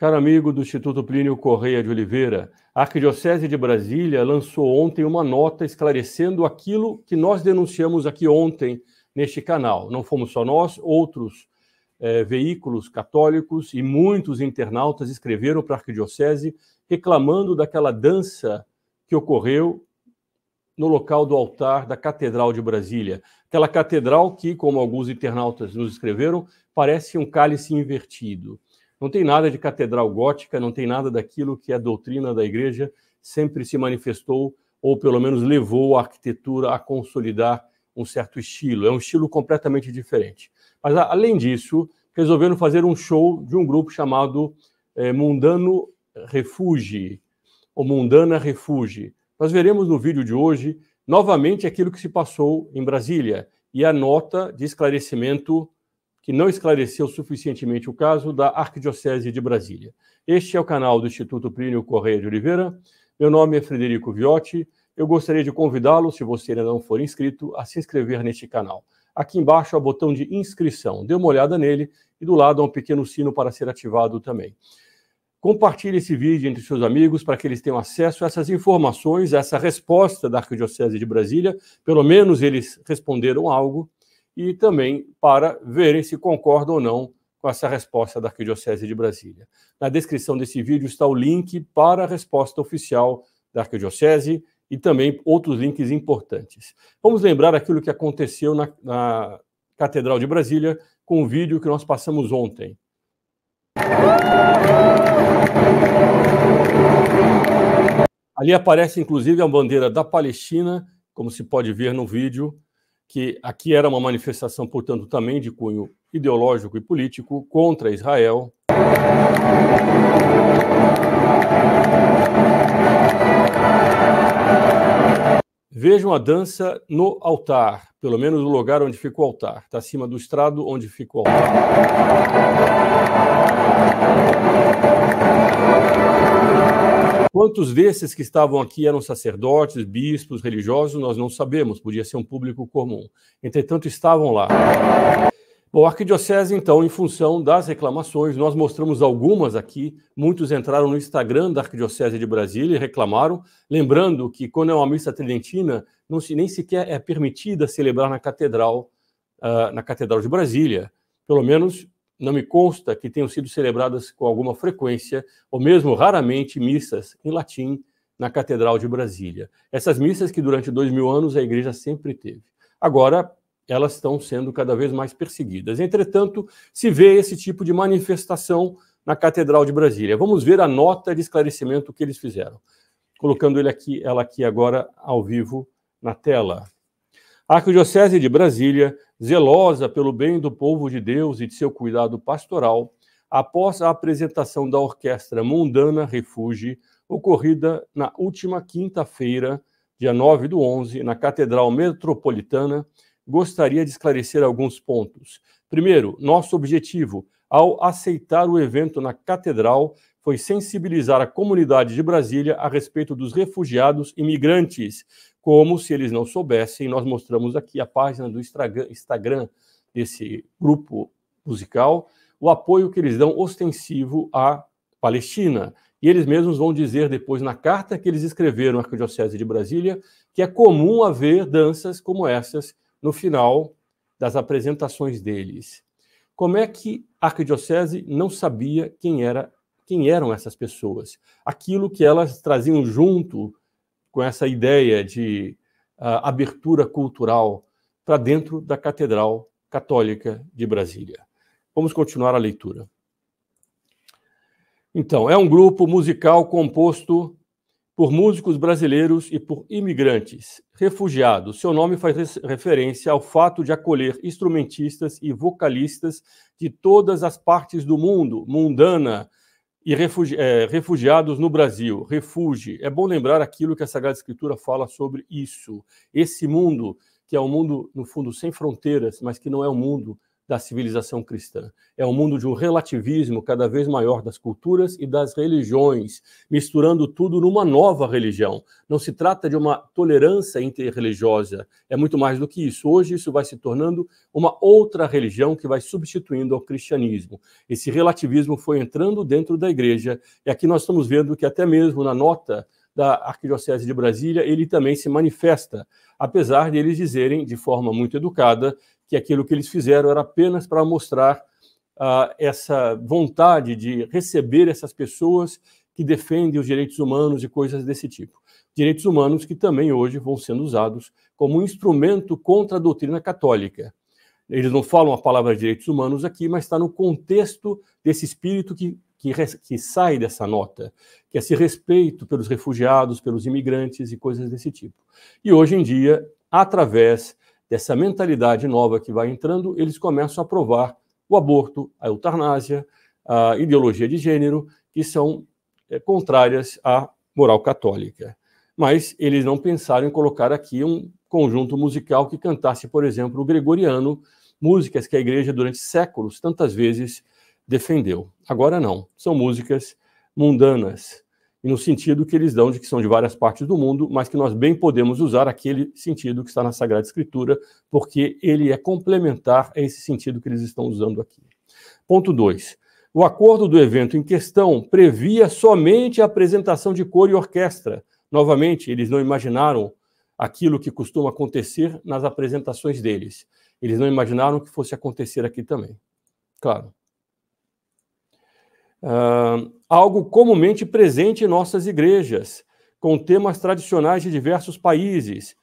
Caro amigo do Instituto Plínio Correia de Oliveira, a Arquidiocese de Brasília lançou ontem uma nota esclarecendo aquilo que nós denunciamos aqui ontem neste canal. Não fomos só nós, outros eh, veículos católicos e muitos internautas escreveram para a Arquidiocese reclamando daquela dança que ocorreu no local do altar da Catedral de Brasília. Aquela catedral que, como alguns internautas nos escreveram, parece um cálice invertido. Não tem nada de catedral gótica, não tem nada daquilo que a doutrina da igreja sempre se manifestou, ou pelo menos levou a arquitetura a consolidar um certo estilo. É um estilo completamente diferente. Mas, além disso, resolveram fazer um show de um grupo chamado é, Mundano Refugi, ou Mundana Refugi. Nós veremos no vídeo de hoje novamente aquilo que se passou em Brasília e a nota de esclarecimento que não esclareceu suficientemente o caso da Arquidiocese de Brasília. Este é o canal do Instituto Plínio Correia de Oliveira. Meu nome é Frederico Viotti. Eu gostaria de convidá-lo, se você ainda não for inscrito, a se inscrever neste canal. Aqui embaixo há o botão de inscrição. Dê uma olhada nele e do lado há um pequeno sino para ser ativado também. Compartilhe esse vídeo entre seus amigos para que eles tenham acesso a essas informações, a essa resposta da Arquidiocese de Brasília. Pelo menos eles responderam algo e também para verem se concordam ou não com essa resposta da Arquidiocese de Brasília. Na descrição desse vídeo está o link para a resposta oficial da Arquidiocese e também outros links importantes. Vamos lembrar aquilo que aconteceu na, na Catedral de Brasília com o vídeo que nós passamos ontem. Ali aparece inclusive a bandeira da Palestina, como se pode ver no vídeo, que aqui era uma manifestação, portanto, também de cunho ideológico e político contra Israel. Vejam a dança no altar, pelo menos o lugar onde ficou o altar, está acima do estrado onde ficou o altar. Quantos desses que estavam aqui eram sacerdotes, bispos, religiosos, nós não sabemos, podia ser um público comum. Entretanto, estavam lá. Bom, a Arquidiocese, então, em função das reclamações, nós mostramos algumas aqui. Muitos entraram no Instagram da Arquidiocese de Brasília e reclamaram. Lembrando que, quando é uma missa tridentina, não se, nem sequer é permitida celebrar na Catedral, uh, na Catedral de Brasília. Pelo menos não me consta que tenham sido celebradas com alguma frequência, ou mesmo raramente, missas em latim na Catedral de Brasília. Essas missas que durante dois mil anos a igreja sempre teve. Agora, elas estão sendo cada vez mais perseguidas. Entretanto, se vê esse tipo de manifestação na Catedral de Brasília. Vamos ver a nota de esclarecimento que eles fizeram. Colocando ele aqui, ela aqui agora ao vivo na tela. A Arquidiocese de Brasília zelosa pelo bem do povo de Deus e de seu cuidado pastoral, após a apresentação da Orquestra Mundana Refuge, ocorrida na última quinta-feira, dia 9 do 11, na Catedral Metropolitana, gostaria de esclarecer alguns pontos. Primeiro, nosso objetivo ao aceitar o evento na Catedral foi sensibilizar a comunidade de Brasília a respeito dos refugiados imigrantes como se eles não soubessem. Nós mostramos aqui a página do Instagram desse grupo musical, o apoio que eles dão ostensivo à Palestina. E eles mesmos vão dizer depois na carta que eles escreveram à Arquidiocese de Brasília que é comum haver danças como essas no final das apresentações deles. Como é que a Arquidiocese não sabia quem era quem eram essas pessoas? Aquilo que elas traziam junto com essa ideia de uh, abertura cultural para dentro da Catedral Católica de Brasília. Vamos continuar a leitura. Então, é um grupo musical composto por músicos brasileiros e por imigrantes, refugiados. Seu nome faz referência ao fato de acolher instrumentistas e vocalistas de todas as partes do mundo, mundana, e refugi é, refugiados no Brasil. refúgio É bom lembrar aquilo que a Sagrada Escritura fala sobre isso. Esse mundo, que é um mundo, no fundo, sem fronteiras, mas que não é um mundo da civilização cristã. É um mundo de um relativismo cada vez maior das culturas e das religiões, misturando tudo numa nova religião. Não se trata de uma tolerância interreligiosa, é muito mais do que isso. Hoje isso vai se tornando uma outra religião que vai substituindo ao cristianismo. Esse relativismo foi entrando dentro da igreja e aqui nós estamos vendo que até mesmo na nota da Arquidiocese de Brasília, ele também se manifesta, apesar de eles dizerem, de forma muito educada, que aquilo que eles fizeram era apenas para mostrar ah, essa vontade de receber essas pessoas que defendem os direitos humanos e coisas desse tipo. Direitos humanos que também hoje vão sendo usados como um instrumento contra a doutrina católica. Eles não falam a palavra direitos humanos aqui, mas está no contexto desse espírito que que, que, sai dessa nota, que é esse respeito pelos refugiados, pelos imigrantes e coisas desse tipo. E hoje em dia, através dessa mentalidade nova que vai entrando, eles começam a provar o aborto, a eutanásia, a ideologia de gênero, que são é, contrárias à moral católica. Mas eles não pensaram em colocar aqui um conjunto musical que cantasse, por exemplo, o gregoriano, músicas que a igreja durante séculos tantas vezes defendeu. Agora não, são músicas mundanas, e no sentido que eles dão de que são de várias partes do mundo, mas que nós bem podemos usar aquele sentido que está na Sagrada Escritura, porque ele é complementar a esse sentido que eles estão usando aqui. Ponto 2. O acordo do evento em questão previa somente a apresentação de cor e orquestra. Novamente, eles não imaginaram aquilo que costuma acontecer nas apresentações deles. Eles não imaginaram que fosse acontecer aqui também. Claro. Ah, algo comumente presente em nossas igrejas, com temas tradicionais de diversos países.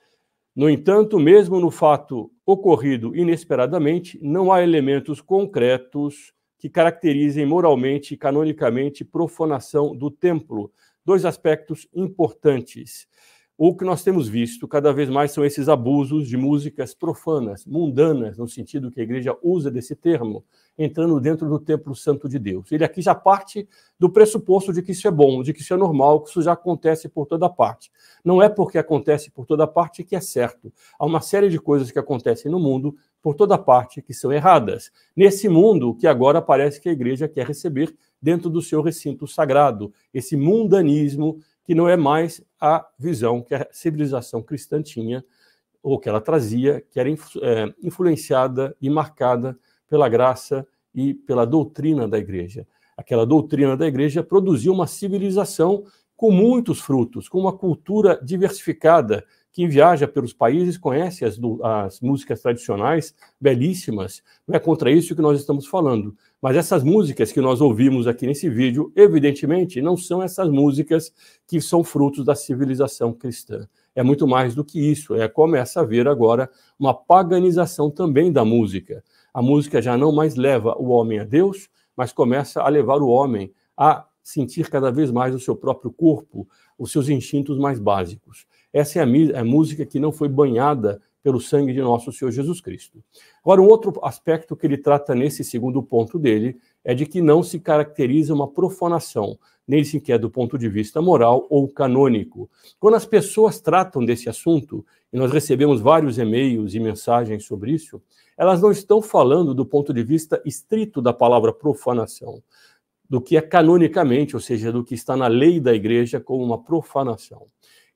No entanto, mesmo no fato ocorrido inesperadamente, não há elementos concretos que caracterizem moralmente e canonicamente profanação do templo. Dois aspectos importantes o que nós temos visto cada vez mais são esses abusos de músicas profanas, mundanas, no sentido que a igreja usa desse termo, entrando dentro do templo santo de Deus. Ele aqui já parte do pressuposto de que isso é bom, de que isso é normal, que isso já acontece por toda parte. Não é porque acontece por toda parte que é certo. Há uma série de coisas que acontecem no mundo por toda parte que são erradas. Nesse mundo que agora parece que a igreja quer receber dentro do seu recinto sagrado, esse mundanismo que não é mais a visão que a civilização cristã tinha, ou que ela trazia, que era é, influenciada e marcada pela graça e pela doutrina da igreja. Aquela doutrina da igreja produziu uma civilização com muitos frutos, com uma cultura diversificada que viaja pelos países, conhece as, as músicas tradicionais belíssimas. Não é contra isso que nós estamos falando. Mas essas músicas que nós ouvimos aqui nesse vídeo, evidentemente, não são essas músicas que são frutos da civilização cristã. É muito mais do que isso. É começa a haver agora uma paganização também da música. A música já não mais leva o homem a Deus, mas começa a levar o homem a sentir cada vez mais o seu próprio corpo, os seus instintos mais básicos. Essa é a, a música que não foi banhada pelo sangue de nosso Senhor Jesus Cristo. Agora, um outro aspecto que ele trata nesse segundo ponto dele é de que não se caracteriza uma profanação, nem sequer do ponto de vista moral ou canônico. Quando as pessoas tratam desse assunto, e nós recebemos vários e-mails e mensagens sobre isso, elas não estão falando do ponto de vista estrito da palavra profanação, do que é canonicamente, ou seja, do que está na lei da igreja como uma profanação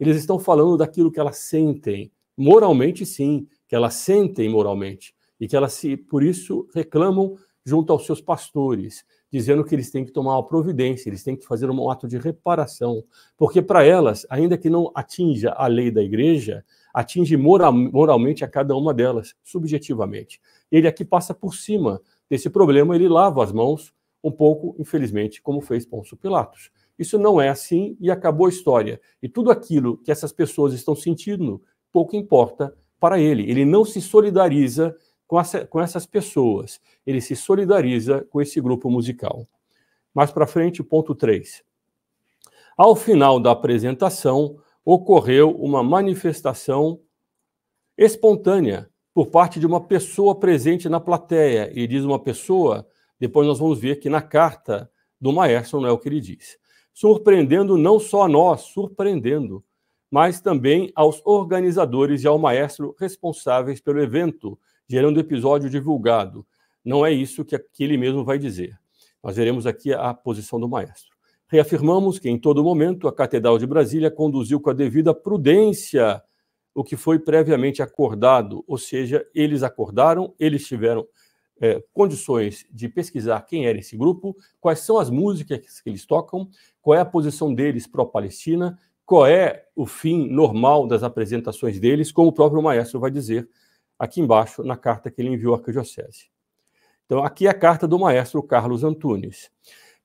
eles estão falando daquilo que elas sentem, moralmente sim, que elas sentem moralmente e que elas se, por isso reclamam junto aos seus pastores, dizendo que eles têm que tomar uma providência, eles têm que fazer um ato de reparação, porque para elas, ainda que não atinja a lei da igreja, atinge moral, moralmente a cada uma delas, subjetivamente. Ele aqui passa por cima desse problema, ele lava as mãos um pouco, infelizmente, como fez Pôncio Pilatos. Isso não é assim e acabou a história. E tudo aquilo que essas pessoas estão sentindo, pouco importa para ele. Ele não se solidariza com, essa, com essas pessoas, ele se solidariza com esse grupo musical. Mais para frente, ponto 3. Ao final da apresentação, ocorreu uma manifestação espontânea por parte de uma pessoa presente na plateia. E diz uma pessoa, depois nós vamos ver que na carta do maestro não é o que ele diz surpreendendo não só a nós, surpreendendo, mas também aos organizadores e ao maestro responsáveis pelo evento, gerando episódio divulgado. Não é isso que ele mesmo vai dizer. Nós veremos aqui a posição do maestro. Reafirmamos que, em todo momento, a Catedral de Brasília conduziu com a devida prudência o que foi previamente acordado, ou seja, eles acordaram, eles tiveram é, condições de pesquisar quem era esse grupo, quais são as músicas que eles tocam, qual é a posição deles pró-Palestina, qual é o fim normal das apresentações deles, como o próprio maestro vai dizer aqui embaixo na carta que ele enviou à arquidiocese. Então, aqui é a carta do maestro Carlos Antunes.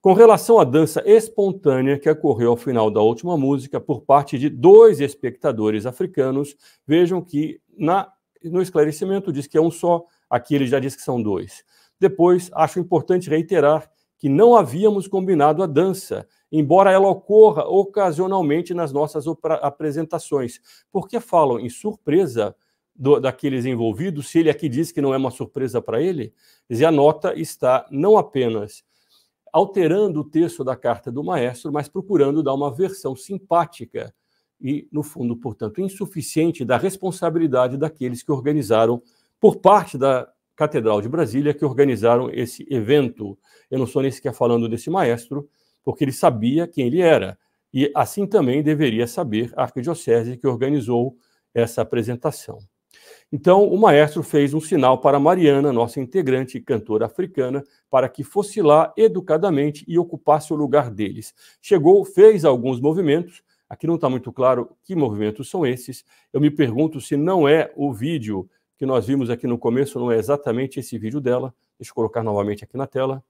Com relação à dança espontânea que ocorreu ao final da última música por parte de dois espectadores africanos, vejam que na, no esclarecimento diz que é um só, aqui ele já diz que são dois. Depois, acho importante reiterar que não havíamos combinado a dança, embora ela ocorra ocasionalmente nas nossas apresentações. Por que falam em surpresa do, daqueles envolvidos, se ele aqui diz que não é uma surpresa para ele? E a nota está não apenas alterando o texto da carta do maestro, mas procurando dar uma versão simpática e, no fundo, portanto, insuficiente da responsabilidade daqueles que organizaram, por parte da Catedral de Brasília que organizaram esse evento. Eu não sou nem sequer falando desse maestro, porque ele sabia quem ele era. E assim também deveria saber a arquidiocese que organizou essa apresentação. Então, o maestro fez um sinal para Mariana, nossa integrante e cantora africana, para que fosse lá educadamente e ocupasse o lugar deles. Chegou, fez alguns movimentos, aqui não está muito claro que movimentos são esses. Eu me pergunto se não é o vídeo que nós vimos aqui no começo não é exatamente esse vídeo dela. Deixa eu colocar novamente aqui na tela.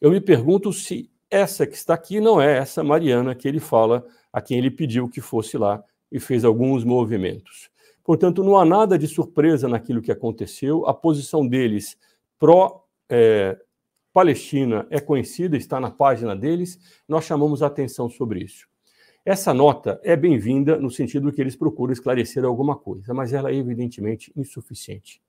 Eu me pergunto se essa que está aqui não é essa Mariana que ele fala, a quem ele pediu que fosse lá e fez alguns movimentos. Portanto, não há nada de surpresa naquilo que aconteceu. A posição deles pró-Palestina é, é conhecida, está na página deles. Nós chamamos a atenção sobre isso. Essa nota é bem-vinda no sentido que eles procuram esclarecer alguma coisa, mas ela é evidentemente insuficiente.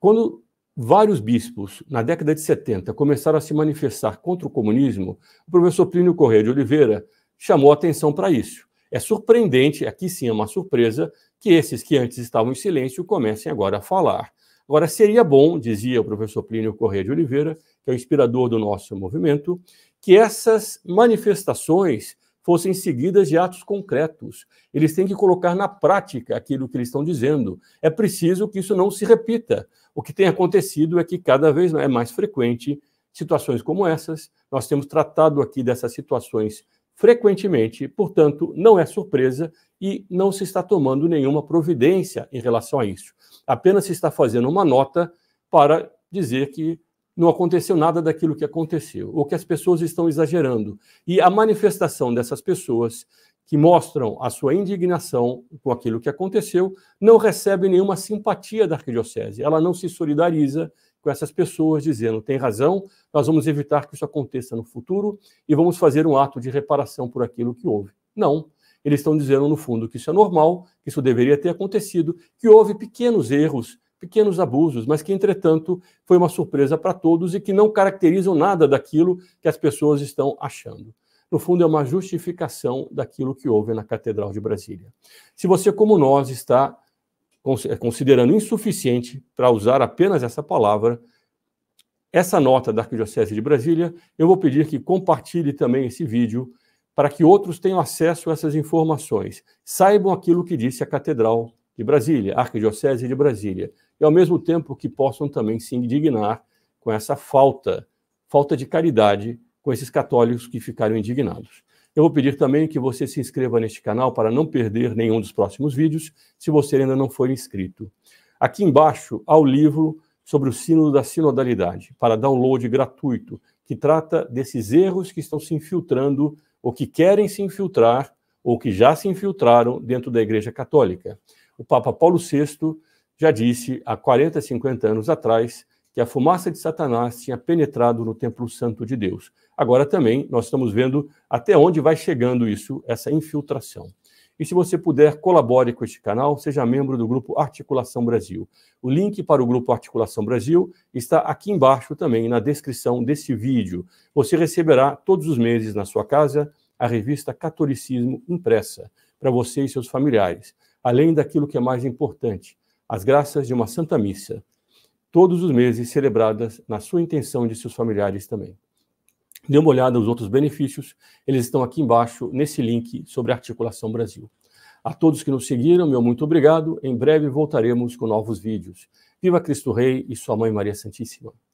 Quando vários bispos, na década de 70, começaram a se manifestar contra o comunismo, o professor Plínio Correia de Oliveira chamou atenção para isso. É surpreendente, aqui sim é uma surpresa, que esses que antes estavam em silêncio comecem agora a falar. Agora, seria bom, dizia o professor Plínio Correia de Oliveira, que é o inspirador do nosso movimento, que essas manifestações fossem seguidas de atos concretos. Eles têm que colocar na prática aquilo que eles estão dizendo. É preciso que isso não se repita. O que tem acontecido é que cada vez é mais frequente situações como essas. Nós temos tratado aqui dessas situações frequentemente, portanto, não é surpresa e não se está tomando nenhuma providência em relação a isso. Apenas se está fazendo uma nota para dizer que não aconteceu nada daquilo que aconteceu, ou que as pessoas estão exagerando. E a manifestação dessas pessoas que mostram a sua indignação com aquilo que aconteceu não recebe nenhuma simpatia da arquidiocese. Ela não se solidariza com essas pessoas dizendo: tem razão, nós vamos evitar que isso aconteça no futuro e vamos fazer um ato de reparação por aquilo que houve. Não. Eles estão dizendo, no fundo, que isso é normal, que isso deveria ter acontecido, que houve pequenos erros pequenos abusos, mas que, entretanto, foi uma surpresa para todos e que não caracterizam nada daquilo que as pessoas estão achando. No fundo, é uma justificação daquilo que houve na Catedral de Brasília. Se você, como nós, está é, considerando insuficiente para usar apenas essa palavra, essa nota da Arquidiocese de Brasília, eu vou pedir que compartilhe também esse vídeo para que outros tenham acesso a essas informações, saibam aquilo que disse a Catedral de Brasília, Arquidiocese de Brasília, e ao mesmo tempo que possam também se indignar com essa falta, falta de caridade com esses católicos que ficaram indignados. Eu vou pedir também que você se inscreva neste canal para não perder nenhum dos próximos vídeos, se você ainda não for inscrito. Aqui embaixo há o livro sobre o sínodo da sinodalidade, para download gratuito, que trata desses erros que estão se infiltrando, ou que querem se infiltrar, ou que já se infiltraram dentro da Igreja Católica o Papa Paulo VI já disse há 40, 50 anos atrás que a fumaça de Satanás tinha penetrado no templo santo de Deus. Agora também nós estamos vendo até onde vai chegando isso, essa infiltração. E se você puder, colabore com este canal, seja membro do grupo Articulação Brasil. O link para o grupo Articulação Brasil está aqui embaixo também na descrição desse vídeo. Você receberá todos os meses na sua casa a revista Catolicismo impressa para você e seus familiares além daquilo que é mais importante, as graças de uma Santa Missa, todos os meses celebradas na sua intenção de seus familiares também. Dê uma olhada nos outros benefícios, eles estão aqui embaixo nesse link sobre Articulação Brasil. A todos que nos seguiram, meu muito obrigado. Em breve voltaremos com novos vídeos. Viva Cristo Rei e Sua Mãe Maria Santíssima!